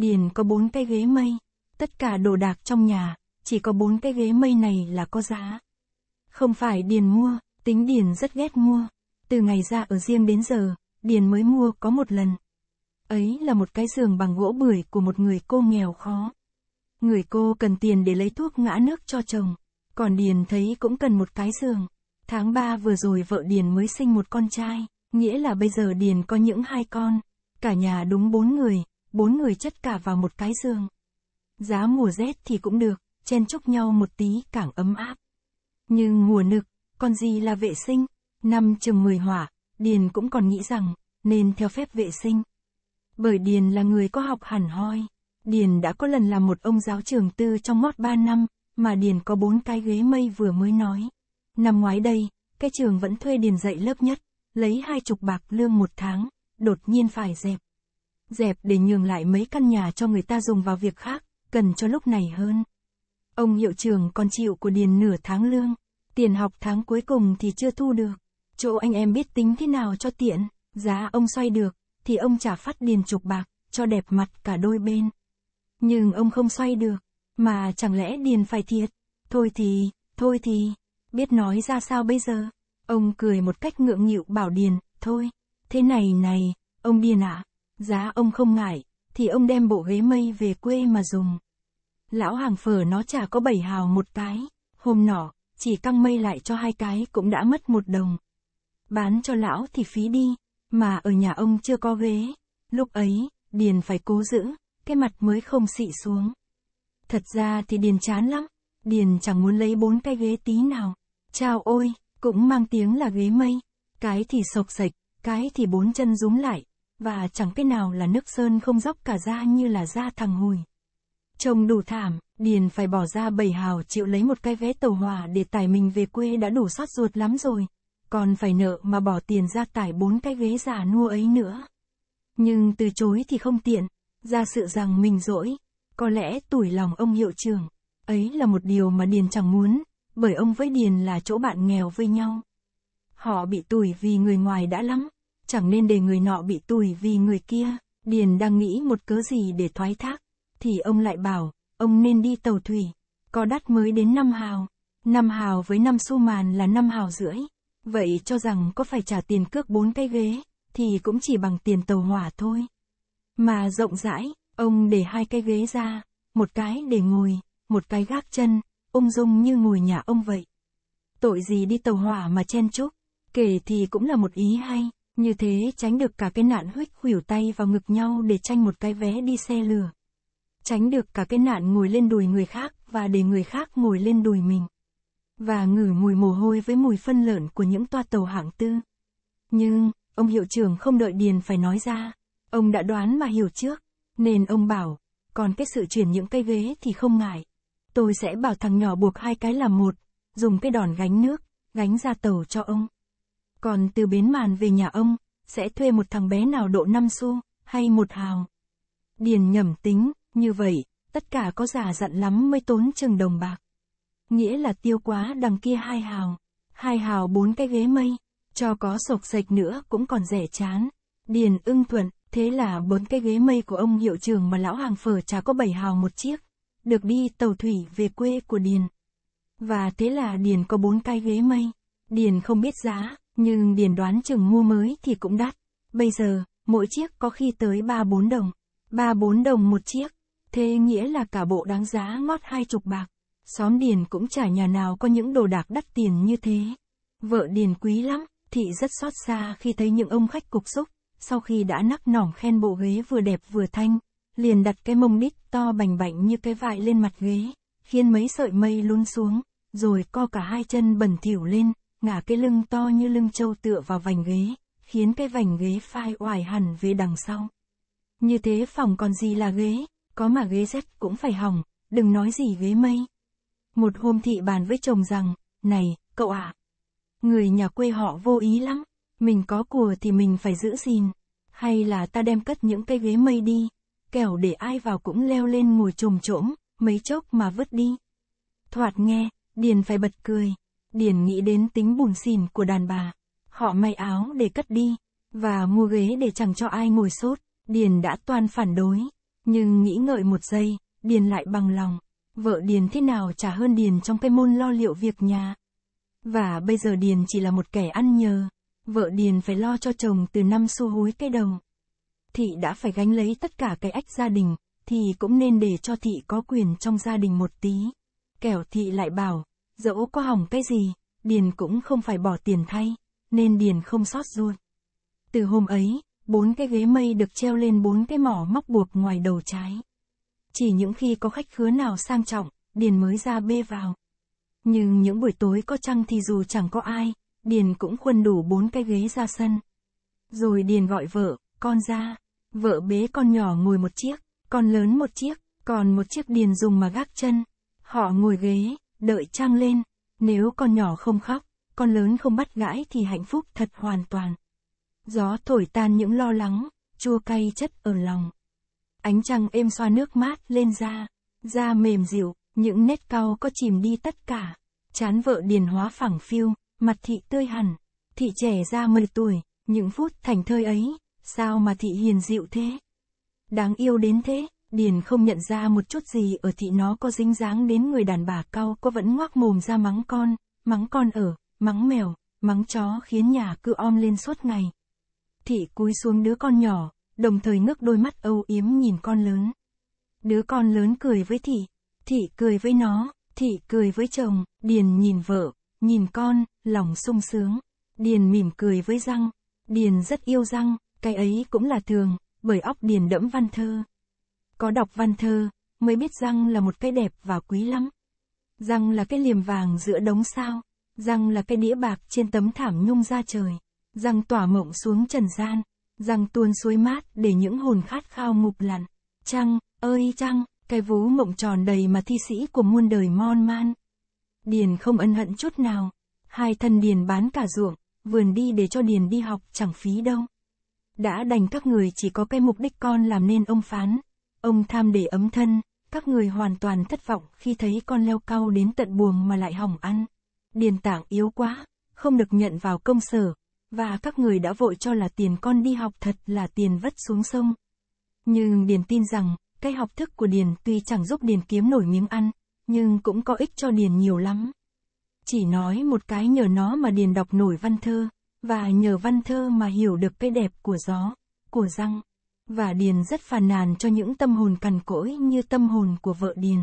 Điền có bốn cái ghế mây, tất cả đồ đạc trong nhà, chỉ có bốn cái ghế mây này là có giá. Không phải Điền mua, tính Điền rất ghét mua. Từ ngày ra ở riêng đến giờ, Điền mới mua có một lần. Ấy là một cái giường bằng gỗ bưởi của một người cô nghèo khó. Người cô cần tiền để lấy thuốc ngã nước cho chồng, còn Điền thấy cũng cần một cái giường. Tháng 3 vừa rồi vợ Điền mới sinh một con trai, nghĩa là bây giờ Điền có những hai con. Cả nhà đúng bốn người, bốn người chất cả vào một cái giường. Giá mùa rét thì cũng được, chen chúc nhau một tí càng ấm áp. Nhưng mùa nực, còn gì là vệ sinh? Năm chừng mười hỏa, Điền cũng còn nghĩ rằng, nên theo phép vệ sinh. Bởi Điền là người có học hẳn hoi. Điền đã có lần làm một ông giáo trường tư trong mót ba năm, mà Điền có bốn cái ghế mây vừa mới nói. Năm ngoái đây, cái trường vẫn thuê Điền dạy lớp nhất, lấy hai chục bạc lương một tháng, đột nhiên phải dẹp dẹp để nhường lại mấy căn nhà cho người ta dùng vào việc khác, cần cho lúc này hơn. Ông hiệu trưởng còn chịu của Điền nửa tháng lương, tiền học tháng cuối cùng thì chưa thu được. Chỗ anh em biết tính thế nào cho tiện, giá ông xoay được, thì ông trả phát Điền chục bạc, cho đẹp mặt cả đôi bên. Nhưng ông không xoay được, mà chẳng lẽ Điền phải thiệt, thôi thì, thôi thì, biết nói ra sao bây giờ. Ông cười một cách ngượng nghịu bảo Điền, thôi, thế này này, ông Điền ạ, à, Giá ông không ngại, thì ông đem bộ ghế mây về quê mà dùng. Lão hàng phở nó chả có bảy hào một cái, hôm nọ, chỉ căng mây lại cho hai cái cũng đã mất một đồng. Bán cho lão thì phí đi, mà ở nhà ông chưa có ghế. Lúc ấy, Điền phải cố giữ, cái mặt mới không xị xuống. Thật ra thì Điền chán lắm, Điền chẳng muốn lấy bốn cái ghế tí nào. Chao ôi, cũng mang tiếng là ghế mây, cái thì sộc sạch, cái thì bốn chân rúm lại, và chẳng cái nào là nước sơn không dốc cả da như là da thằng hùi. Trông đủ thảm, Điền phải bỏ ra bảy hào chịu lấy một cái vé tàu hỏa để tải mình về quê đã đủ xót ruột lắm rồi, còn phải nợ mà bỏ tiền ra tải bốn cái vé giả nua ấy nữa. Nhưng từ chối thì không tiện, ra sự rằng mình dỗi, có lẽ tuổi lòng ông hiệu trưởng, ấy là một điều mà Điền chẳng muốn, bởi ông với Điền là chỗ bạn nghèo với nhau. Họ bị tuổi vì người ngoài đã lắm, chẳng nên để người nọ bị tủi vì người kia. Điền đang nghĩ một cớ gì để thoái thác, thì ông lại bảo, ông nên đi tàu thủy, có đắt mới đến năm hào. năm hào với năm xu màn là năm hào rưỡi. Vậy cho rằng có phải trả tiền cước bốn cái ghế, thì cũng chỉ bằng tiền tàu hỏa thôi. Mà rộng rãi, ông để hai cái ghế ra, một cái để ngồi, một cái gác chân, ung dung như ngồi nhà ông vậy. Tội gì đi tàu hỏa mà chen chúc, kể thì cũng là một ý hay. Như thế tránh được cả cái nạn huých khuỷu tay vào ngực nhau để tranh một cái vé đi xe lửa. Tránh được cả cái nạn ngồi lên đùi người khác và để người khác ngồi lên đùi mình. Và ngửi mùi mồ hôi với mùi phân lợn của những toa tàu hạng tư. Nhưng, ông hiệu trưởng không đợi Điền phải nói ra. Ông đã đoán mà hiểu trước. Nên ông bảo, còn cái sự chuyển những cây ghế thì không ngại. Tôi sẽ bảo thằng nhỏ buộc hai cái làm một, dùng cái đòn gánh nước, gánh ra tàu cho ông. Còn từ bến màn về nhà ông, sẽ thuê một thằng bé nào độ 5 xu, hay một hào. Điền nhẩm tính, như vậy, tất cả có giả dặn lắm mới tốn chừng đồng bạc. Nghĩa là tiêu quá đằng kia hai hào, hai hào bốn cái ghế mây, cho có sộc sạch nữa cũng còn rẻ chán. Điền ưng thuận, thế là bốn cái ghế mây của ông hiệu trưởng mà lão hàng phở chả có bảy hào một chiếc, được đi tàu thủy về quê của Điền. Và thế là Điền có bốn cái ghế mây. Điền không biết giá, nhưng điền đoán chừng mua mới thì cũng đắt. Bây giờ, mỗi chiếc có khi tới 3-4 đồng. 3-4 đồng một chiếc. Thế nghĩa là cả bộ đáng giá ngót hai chục bạc. Xóm điền cũng chả nhà nào có những đồ đạc đắt tiền như thế. Vợ điền quý lắm, thị rất xót xa khi thấy những ông khách cục xúc. Sau khi đã nắc nỏng khen bộ ghế vừa đẹp vừa thanh, liền đặt cái mông đít to bành bảnh như cái vại lên mặt ghế, khiến mấy sợi mây lún xuống, rồi co cả hai chân bẩn thỉu lên ngả cái lưng to như lưng trâu tựa vào vành ghế, khiến cái vành ghế phai oải hẳn về đằng sau. Như thế phòng còn gì là ghế, có mà ghế rách cũng phải hỏng, đừng nói gì ghế mây. Một hôm thị bàn với chồng rằng, này, cậu ạ, à, người nhà quê họ vô ý lắm, mình có của thì mình phải giữ gìn, hay là ta đem cất những cây ghế mây đi, kẻo để ai vào cũng leo lên ngồi trồm trỗm, mấy chốc mà vứt đi. Thoạt nghe, Điền phải bật cười, Điền nghĩ đến tính bùn xìn của đàn bà. Họ may áo để cất đi, và mua ghế để chẳng cho ai ngồi sốt. Điền đã toàn phản đối, nhưng nghĩ ngợi một giây, Điền lại bằng lòng. Vợ Điền thế nào trả hơn Điền trong cái môn lo liệu việc nhà. Và bây giờ Điền chỉ là một kẻ ăn nhờ. Vợ Điền phải lo cho chồng từ năm xu hối cây đồng, Thị đã phải gánh lấy tất cả cái ách gia đình, thì cũng nên để cho thị có quyền trong gia đình một tí. Kẻo thị lại bảo, Dẫu có hỏng cái gì, Điền cũng không phải bỏ tiền thay, nên Điền không sót ruột. Từ hôm ấy, bốn cái ghế mây được treo lên bốn cái mỏ móc buộc ngoài đầu trái. Chỉ những khi có khách khứa nào sang trọng, Điền mới ra bê vào. Nhưng những buổi tối có trăng thì dù chẳng có ai, Điền cũng khuân đủ bốn cái ghế ra sân. Rồi Điền gọi vợ, con ra. Vợ bế con nhỏ ngồi một chiếc, con lớn một chiếc, còn một chiếc Điền dùng mà gác chân. Họ ngồi ghế, đợi Trang lên, nếu con nhỏ không khóc, con lớn không bắt gãi thì hạnh phúc thật hoàn toàn. Gió thổi tan những lo lắng, chua cay chất ở lòng. Ánh trăng êm xoa nước mát lên da, da mềm dịu, những nét cau có chìm đi tất cả. Chán vợ điền hóa phẳng phiêu mặt thị tươi hẳn, thị trẻ ra 10 tuổi, những phút thành thơi ấy, sao mà thị hiền dịu thế? Đáng yêu đến thế. Điền không nhận ra một chút gì ở thị nó có dính dáng đến người đàn bà cao có vẫn ngoác mồm ra mắng con, mắng con ở, mắng mèo, mắng chó khiến nhà cứ om lên suốt ngày. Thị cúi xuống đứa con nhỏ, đồng thời ngước đôi mắt âu yếm nhìn con lớn. Đứa con lớn cười với thị, thị cười với nó, thị cười với chồng, Điền nhìn vợ, nhìn con, lòng sung sướng. Điền mỉm cười với răng, Điền rất yêu răng, cái ấy cũng là thường, bởi óc Điền đẫm văn thơ. Có đọc văn thơ, mới biết răng là một cái đẹp và quý lắm. Răng là cái liềm vàng giữa đống sao, răng là cái đĩa bạc trên tấm thảm nhung ra trời, răng tỏa mộng xuống trần gian, răng tuôn suối mát để những hồn khát khao ngục lặn. Trăng, ơi trăng, cái vú mộng tròn đầy mà thi sĩ của muôn đời mon man. Điền không ân hận chút nào, hai thân Điền bán cả ruộng, vườn đi để cho Điền đi học chẳng phí đâu. Đã đành các người chỉ có cái mục đích con làm nên ông phán. Ông tham để ấm thân, các người hoàn toàn thất vọng khi thấy con leo cao đến tận buồng mà lại hỏng ăn. Điền tảng yếu quá, không được nhận vào công sở, và các người đã vội cho là tiền con đi học thật là tiền vất xuống sông. Nhưng Điền tin rằng, cái học thức của Điền tuy chẳng giúp Điền kiếm nổi miếng ăn, nhưng cũng có ích cho Điền nhiều lắm. Chỉ nói một cái nhờ nó mà Điền đọc nổi văn thơ, và nhờ văn thơ mà hiểu được cái đẹp của gió, của răng và Điền rất phàn nàn cho những tâm hồn cằn cỗi như tâm hồn của vợ Điền.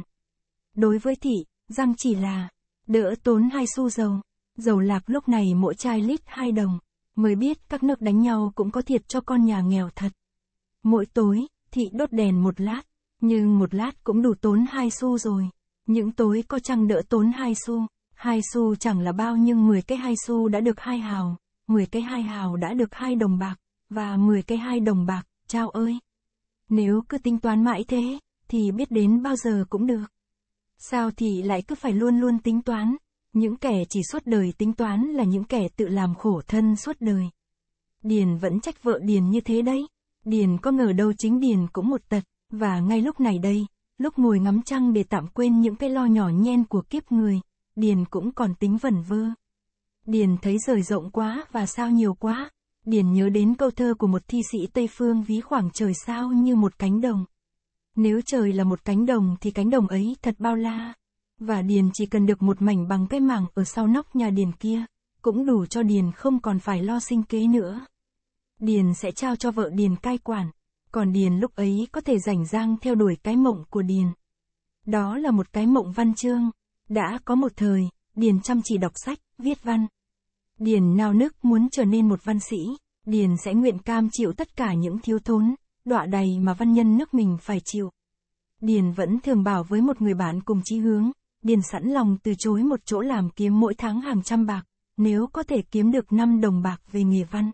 Đối với thị, Giang chỉ là đỡ tốn hai xu dầu. Dầu lạc lúc này mỗi chai lít hai đồng, mới biết các nước đánh nhau cũng có thiệt cho con nhà nghèo thật. Mỗi tối, thị đốt đèn một lát, nhưng một lát cũng đủ tốn hai xu rồi. Những tối có chăng đỡ tốn hai xu, hai xu chẳng là bao nhưng 10 cái hai xu đã được hai hào, 10 cái hai hào đã được hai đồng bạc, và 10 cái hai đồng bạc Chao ơi! Nếu cứ tính toán mãi thế, thì biết đến bao giờ cũng được. Sao thì lại cứ phải luôn luôn tính toán, những kẻ chỉ suốt đời tính toán là những kẻ tự làm khổ thân suốt đời. Điền vẫn trách vợ Điền như thế đấy. Điền có ngờ đâu chính Điền cũng một tật, và ngay lúc này đây, lúc ngồi ngắm trăng để tạm quên những cái lo nhỏ nhen của kiếp người, Điền cũng còn tính vẩn vơ. Điền thấy rời rộng quá và sao nhiều quá, điền nhớ đến câu thơ của một thi sĩ Tây Phương ví khoảng trời sao như một cánh đồng. Nếu trời là một cánh đồng thì cánh đồng ấy thật bao la. Và Điền chỉ cần được một mảnh bằng cái mảng ở sau nóc nhà Điền kia, cũng đủ cho Điền không còn phải lo sinh kế nữa. Điền sẽ trao cho vợ Điền cai quản, còn Điền lúc ấy có thể rảnh rang theo đuổi cái mộng của Điền. Đó là một cái mộng văn chương. Đã có một thời, Điền chăm chỉ đọc sách, viết văn, Điền nao nức muốn trở nên một văn sĩ, Điền sẽ nguyện cam chịu tất cả những thiếu thốn, đọa đầy mà văn nhân nước mình phải chịu. Điền vẫn thường bảo với một người bạn cùng chí hướng, Điền sẵn lòng từ chối một chỗ làm kiếm mỗi tháng hàng trăm bạc, nếu có thể kiếm được năm đồng bạc về nghề văn.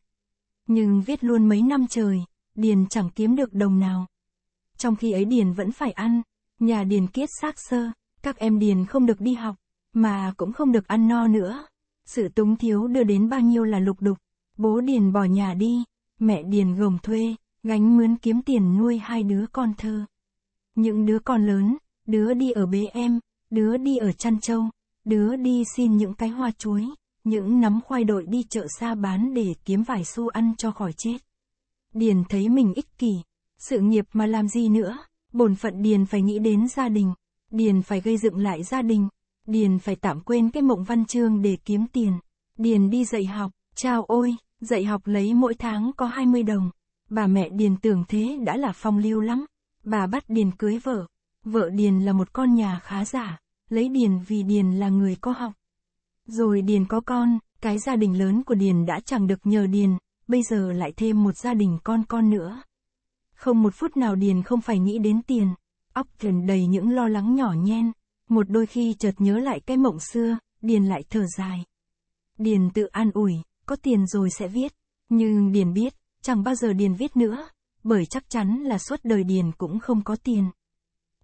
Nhưng viết luôn mấy năm trời, Điền chẳng kiếm được đồng nào. Trong khi ấy Điền vẫn phải ăn, nhà Điền kiết xác sơ, các em Điền không được đi học, mà cũng không được ăn no nữa. Sự túng thiếu đưa đến bao nhiêu là lục đục. Bố Điền bỏ nhà đi, mẹ Điền gồng thuê, gánh mướn kiếm tiền nuôi hai đứa con thơ. Những đứa con lớn, đứa đi ở bế em, đứa đi ở chăn trâu, đứa đi xin những cái hoa chuối, những nắm khoai đội đi chợ xa bán để kiếm vài xu ăn cho khỏi chết. Điền thấy mình ích kỷ, sự nghiệp mà làm gì nữa, bổn phận Điền phải nghĩ đến gia đình, Điền phải gây dựng lại gia đình. Điền phải tạm quên cái mộng văn chương để kiếm tiền. Điền đi dạy học, chao ôi, dạy học lấy mỗi tháng có 20 đồng. Bà mẹ Điền tưởng thế đã là phong lưu lắm. Bà bắt Điền cưới vợ. Vợ Điền là một con nhà khá giả, lấy Điền vì Điền là người có học. Rồi Điền có con, cái gia đình lớn của Điền đã chẳng được nhờ Điền, bây giờ lại thêm một gia đình con con nữa. Không một phút nào Điền không phải nghĩ đến tiền, óc Điền đầy những lo lắng nhỏ nhen một đôi khi chợt nhớ lại cái mộng xưa, Điền lại thở dài. Điền tự an ủi, có tiền rồi sẽ viết, nhưng Điền biết, chẳng bao giờ Điền viết nữa, bởi chắc chắn là suốt đời Điền cũng không có tiền.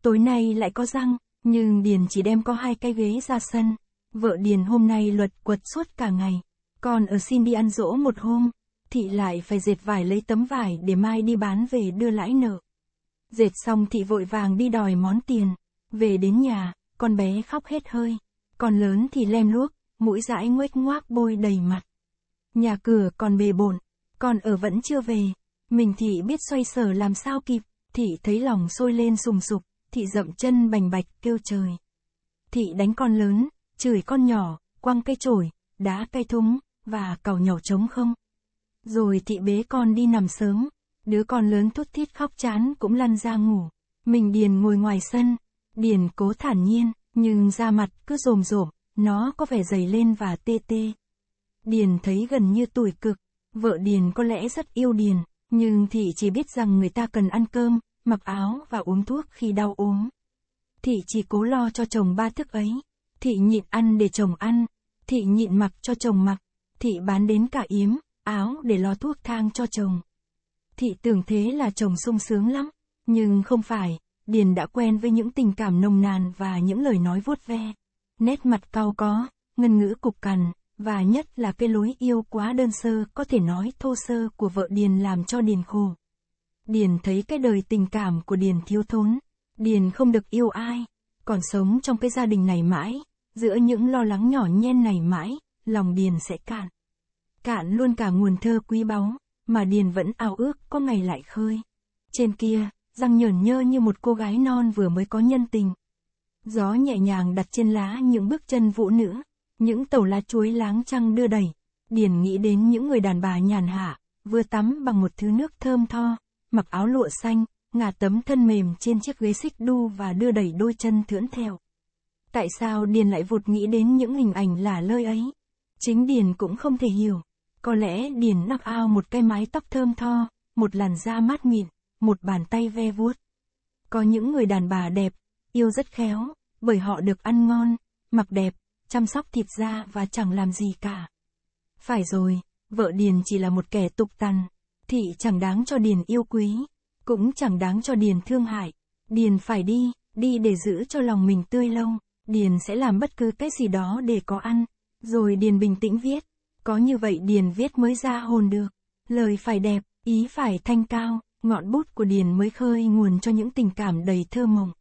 Tối nay lại có răng, nhưng Điền chỉ đem có hai cái ghế ra sân, vợ Điền hôm nay luật quật suốt cả ngày, còn ở xin đi ăn dỗ một hôm, thị lại phải dệt vải lấy tấm vải để mai đi bán về đưa lãi nợ. Dệt xong thị vội vàng đi đòi món tiền, về đến nhà, con bé khóc hết hơi, con lớn thì lem luốc, mũi dãi nguếch ngoác bôi đầy mặt. Nhà cửa còn bề bổn, còn ở vẫn chưa về, mình thì biết xoay sở làm sao kịp, thị thấy lòng sôi lên sùng sục, thị dậm chân bành bạch kêu trời. Thị đánh con lớn, chửi con nhỏ, quăng cây chổi, đá cây thúng, và cào nhỏ trống không. Rồi thị bế con đi nằm sớm, đứa con lớn thút thít khóc chán cũng lăn ra ngủ. Mình điền ngồi ngoài sân, Điền cố thản nhiên, nhưng da mặt cứ rồm rộm, nó có vẻ dày lên và tê tê. Điền thấy gần như tuổi cực, vợ Điền có lẽ rất yêu Điền, nhưng thị chỉ biết rằng người ta cần ăn cơm, mặc áo và uống thuốc khi đau ốm. Thị chỉ cố lo cho chồng ba thức ấy, thị nhịn ăn để chồng ăn, thị nhịn mặc cho chồng mặc, thị bán đến cả yếm, áo để lo thuốc thang cho chồng. Thị tưởng thế là chồng sung sướng lắm, nhưng không phải, Điền đã quen với những tình cảm nồng nàn và những lời nói vuốt ve. Nét mặt cao có, ngân ngữ cục cằn, và nhất là cái lối yêu quá đơn sơ có thể nói thô sơ của vợ Điền làm cho Điền khổ. Điền thấy cái đời tình cảm của Điền thiếu thốn, Điền không được yêu ai, còn sống trong cái gia đình này mãi, giữa những lo lắng nhỏ nhen này mãi, lòng Điền sẽ cạn. Cạn luôn cả nguồn thơ quý báu, mà Điền vẫn ao ước có ngày lại khơi. Trên kia, răng nhởn nhơ như một cô gái non vừa mới có nhân tình. Gió nhẹ nhàng đặt trên lá những bước chân vũ nữ, những tàu lá chuối láng trăng đưa đẩy. Điền nghĩ đến những người đàn bà nhàn hạ, vừa tắm bằng một thứ nước thơm tho, mặc áo lụa xanh, ngả tấm thân mềm trên chiếc ghế xích đu và đưa đẩy đôi chân thưỡn theo. Tại sao Điền lại vụt nghĩ đến những hình ảnh lả lơi ấy? Chính Điền cũng không thể hiểu. Có lẽ Điền nắp ao một cái mái tóc thơm tho, một làn da mát mịn, một bàn tay ve vuốt. Có những người đàn bà đẹp, yêu rất khéo, bởi họ được ăn ngon, mặc đẹp, chăm sóc thịt da và chẳng làm gì cả. Phải rồi, vợ Điền chỉ là một kẻ tục tằn, thị chẳng đáng cho Điền yêu quý, cũng chẳng đáng cho Điền thương hại. Điền phải đi, đi để giữ cho lòng mình tươi lâu, Điền sẽ làm bất cứ cái gì đó để có ăn. Rồi Điền bình tĩnh viết, có như vậy Điền viết mới ra hồn được. Lời phải đẹp, ý phải thanh cao, Ngọn bút của Điền mới khơi nguồn cho những tình cảm đầy thơ mộng.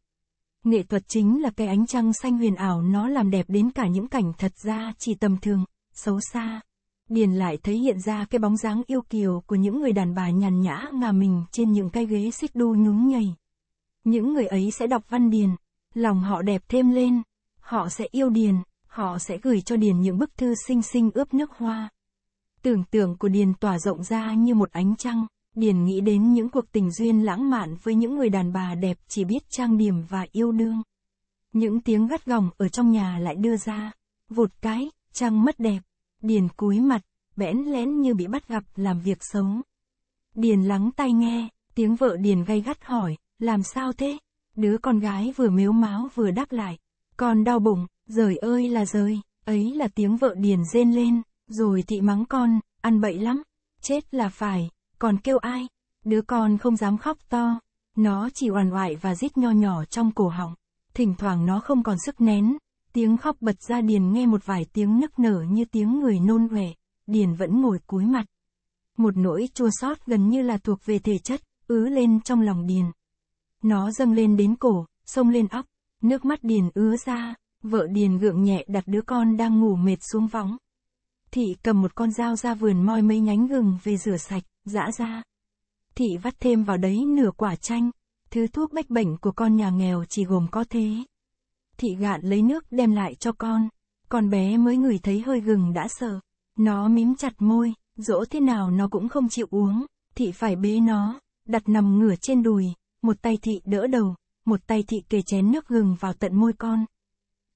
Nghệ thuật chính là cái ánh trăng xanh huyền ảo nó làm đẹp đến cả những cảnh thật ra chỉ tầm thường, xấu xa. Điền lại thấy hiện ra cái bóng dáng yêu kiều của những người đàn bà nhàn nhã ngà mình trên những cái ghế xích đu nhún nhầy. Những người ấy sẽ đọc văn Điền, lòng họ đẹp thêm lên, họ sẽ yêu Điền, họ sẽ gửi cho Điền những bức thư xinh xinh ướp nước hoa. Tưởng tượng của Điền tỏa rộng ra như một ánh trăng. Điền nghĩ đến những cuộc tình duyên lãng mạn với những người đàn bà đẹp chỉ biết trang điểm và yêu đương. Những tiếng gắt gỏng ở trong nhà lại đưa ra. Vụt cái, trang mất đẹp. Điền cúi mặt, bẽn lén như bị bắt gặp làm việc sống. Điền lắng tai nghe, tiếng vợ Điền gay gắt hỏi, làm sao thế? Đứa con gái vừa mếu máo vừa đáp lại. Con đau bụng, rời ơi là rời, ấy là tiếng vợ Điền rên lên, rồi thị mắng con, ăn bậy lắm, chết là phải, còn kêu ai, đứa con không dám khóc to, nó chỉ oằn oại và rít nho nhỏ trong cổ họng, thỉnh thoảng nó không còn sức nén, tiếng khóc bật ra Điền nghe một vài tiếng nức nở như tiếng người nôn huệ, Điền vẫn ngồi cúi mặt. Một nỗi chua xót gần như là thuộc về thể chất, ứ lên trong lòng Điền. Nó dâng lên đến cổ, sông lên óc, nước mắt Điền ứa ra, vợ Điền gượng nhẹ đặt đứa con đang ngủ mệt xuống võng. Thị cầm một con dao ra vườn moi mấy nhánh gừng về rửa sạch, dã ra. Thị vắt thêm vào đấy nửa quả chanh, thứ thuốc bách bệnh của con nhà nghèo chỉ gồm có thế. Thị gạn lấy nước đem lại cho con, con bé mới ngửi thấy hơi gừng đã sợ. Nó mím chặt môi, dỗ thế nào nó cũng không chịu uống, thị phải bế nó, đặt nằm ngửa trên đùi, một tay thị đỡ đầu, một tay thị kề chén nước gừng vào tận môi con.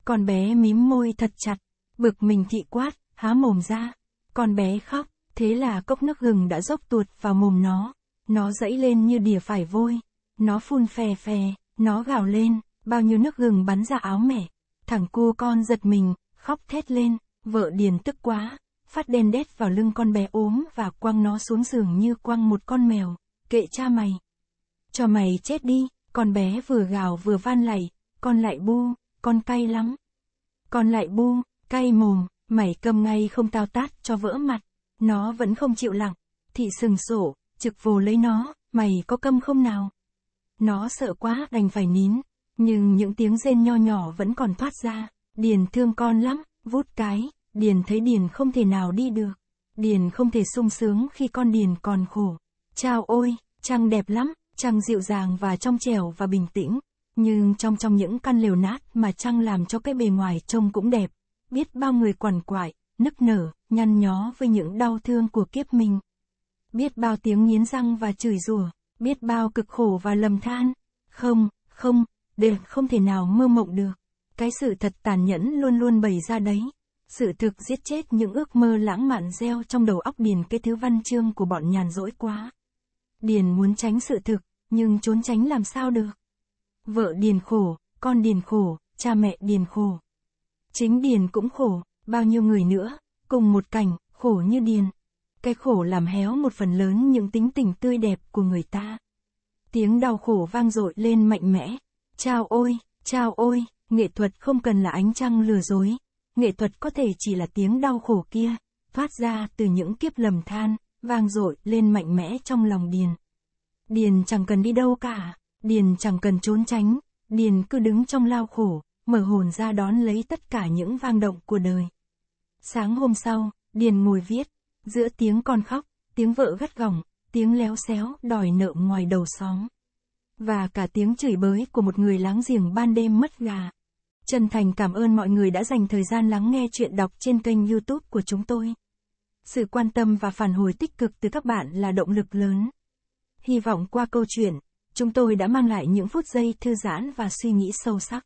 Con bé mím môi thật chặt, bực mình thị quát, há mồm ra. Con bé khóc, thế là cốc nước gừng đã dốc tuột vào mồm nó. Nó dẫy lên như đỉa phải vôi. Nó phun phè phè, nó gào lên, bao nhiêu nước gừng bắn ra áo mẻ. Thằng cu con giật mình, khóc thét lên, vợ điền tức quá. Phát đen đét vào lưng con bé ốm và quăng nó xuống giường như quăng một con mèo. Kệ cha mày. Cho mày chết đi, con bé vừa gào vừa van lầy. con lại bu, con cay lắm. Con lại bu, cay mồm, mày cầm ngay không tao tát cho vỡ mặt, nó vẫn không chịu lặng, thị sừng sổ, trực vồ lấy nó, mày có câm không nào? Nó sợ quá đành phải nín, nhưng những tiếng rên nho nhỏ vẫn còn thoát ra, Điền thương con lắm, vút cái, Điền thấy Điền không thể nào đi được, Điền không thể sung sướng khi con Điền còn khổ. Chào ôi, Trăng đẹp lắm, Trăng dịu dàng và trong trẻo và bình tĩnh, nhưng trong trong những căn lều nát mà Trăng làm cho cái bề ngoài trông cũng đẹp, biết bao người quằn quại, nức nở, nhăn nhó với những đau thương của kiếp mình. Biết bao tiếng nghiến răng và chửi rủa, biết bao cực khổ và lầm than. Không, không, đều không thể nào mơ mộng được. Cái sự thật tàn nhẫn luôn luôn bày ra đấy. Sự thực giết chết những ước mơ lãng mạn gieo trong đầu óc Điền cái thứ văn chương của bọn nhàn rỗi quá. Điền muốn tránh sự thực, nhưng trốn tránh làm sao được. Vợ Điền khổ, con Điền khổ, cha mẹ Điền khổ. Chính Điền cũng khổ, bao nhiêu người nữa, cùng một cảnh, khổ như Điền. Cái khổ làm héo một phần lớn những tính tình tươi đẹp của người ta. Tiếng đau khổ vang dội lên mạnh mẽ. Chao ôi, chao ôi, nghệ thuật không cần là ánh trăng lừa dối. Nghệ thuật có thể chỉ là tiếng đau khổ kia, phát ra từ những kiếp lầm than, vang dội lên mạnh mẽ trong lòng Điền. Điền chẳng cần đi đâu cả, Điền chẳng cần trốn tránh, Điền cứ đứng trong lao khổ, mở hồn ra đón lấy tất cả những vang động của đời. Sáng hôm sau, Điền ngồi viết, giữa tiếng con khóc, tiếng vợ gắt gỏng, tiếng léo xéo đòi nợ ngoài đầu xóm. Và cả tiếng chửi bới của một người láng giềng ban đêm mất gà. Chân thành cảm ơn mọi người đã dành thời gian lắng nghe chuyện đọc trên kênh youtube của chúng tôi. Sự quan tâm và phản hồi tích cực từ các bạn là động lực lớn. Hy vọng qua câu chuyện, chúng tôi đã mang lại những phút giây thư giãn và suy nghĩ sâu sắc.